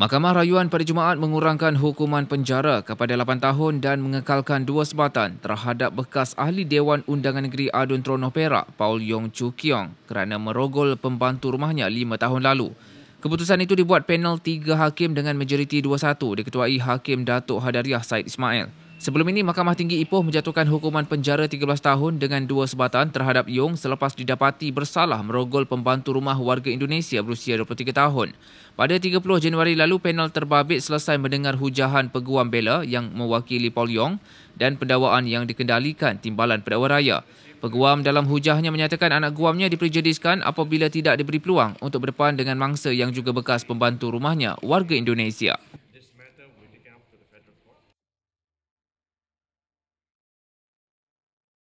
Mahkamah rayuan pada Jumaat mengurangkan hukuman penjara kepada 8 tahun dan mengekalkan dua sebatan terhadap bekas ahli Dewan Undangan Negeri Adun Tronoh Perak, Paul Yong Chu Kiong kerana merogol pembantu rumahnya 5 tahun lalu. Keputusan itu dibuat panel tiga hakim dengan majoriti 2-1 diketuai Hakim Datuk Hadariah Said Ismail. Sebelum ini, Mahkamah Tinggi Ipoh menjatuhkan hukuman penjara 13 tahun dengan dua sebatan terhadap Yong selepas didapati bersalah merogol pembantu rumah warga Indonesia berusia 23 tahun. Pada 30 Januari lalu, panel terbabit selesai mendengar hujahan peguam bela yang mewakili Paul Yong dan pendawaan yang dikendalikan timbalan pendakwa raya. Peguam dalam hujahnya menyatakan anak guamnya diperjudiskan apabila tidak diberi peluang untuk berdepan dengan mangsa yang juga bekas pembantu rumahnya, warga Indonesia.